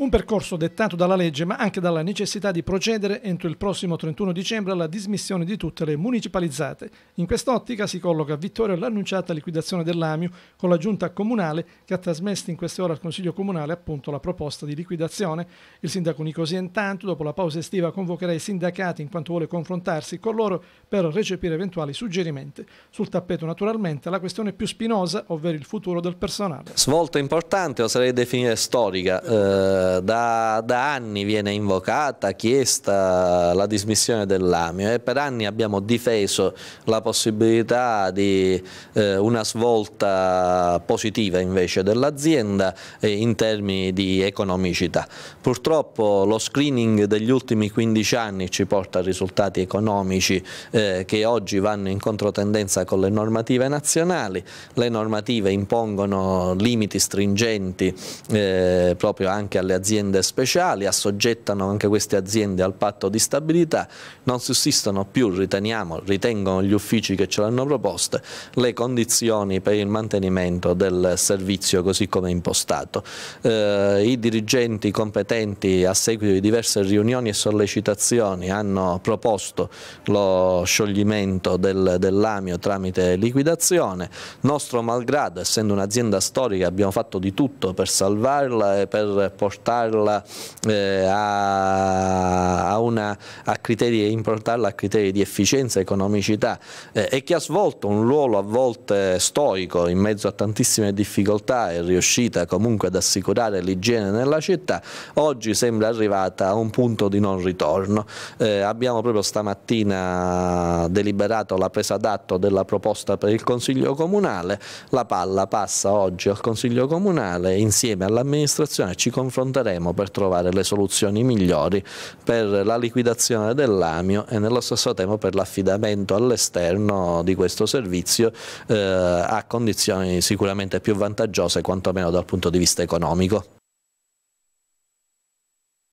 Un percorso dettato dalla legge ma anche dalla necessità di procedere entro il prossimo 31 dicembre alla dismissione di tutte le municipalizzate. In quest'ottica si colloca a Vittorio l'annunciata liquidazione dell'AMIU con la giunta comunale che ha trasmesso in queste ore al Consiglio Comunale appunto la proposta di liquidazione. Il sindaco Nicosia intanto dopo la pausa estiva convocherà i sindacati in quanto vuole confrontarsi con loro per recepire eventuali suggerimenti. Sul tappeto naturalmente la questione più spinosa ovvero il futuro del personale. Svolta importante oserei definire storica. Eh da, da, anni viene invocata, chiesta la dismissione dell'AMIO e per anni abbiamo difeso la possibilità di eh, una svolta positiva invece dell'azienda eh, in termini di economicità. Purtroppo lo screening degli ultimi 15 anni ci porta a risultati economici eh, che oggi vanno in controtendenza con le normative nazionali, le normative impongono limiti stringenti eh, proprio anche alle aziende aziende speciali, assoggettano anche queste aziende al patto di stabilità, non sussistono più, riteniamo, ritengono gli uffici che ce l'hanno proposto, le condizioni per il mantenimento del servizio così come impostato. Eh, I dirigenti competenti a seguito di diverse riunioni e sollecitazioni hanno proposto lo scioglimento del, dell'AMIO tramite liquidazione, nostro malgrado, essendo un'azienda storica abbiamo fatto di tutto per salvarla e per portare importarla eh, a, a, una, a, criteri, importarla a, criteri, di efficienza, economicità eh, e che ha svolto un ruolo a volte stoico in mezzo a tantissime difficoltà e riuscita comunque ad assicurare l'igiene nella città, oggi sembra arrivata a un punto di non ritorno. Eh, abbiamo proprio stamattina deliberato la presa d'atto della proposta per il Consiglio Comunale, la palla passa oggi al Consiglio Comunale insieme all'amministrazione ci confrontiamo confronteremo per trovare le soluzioni migliori per la liquidazione dell'AMIO e nello stesso tempo per l'affidamento all'esterno di questo servizio eh, a condizioni sicuramente più vantaggiose quantomeno dal punto di vista economico.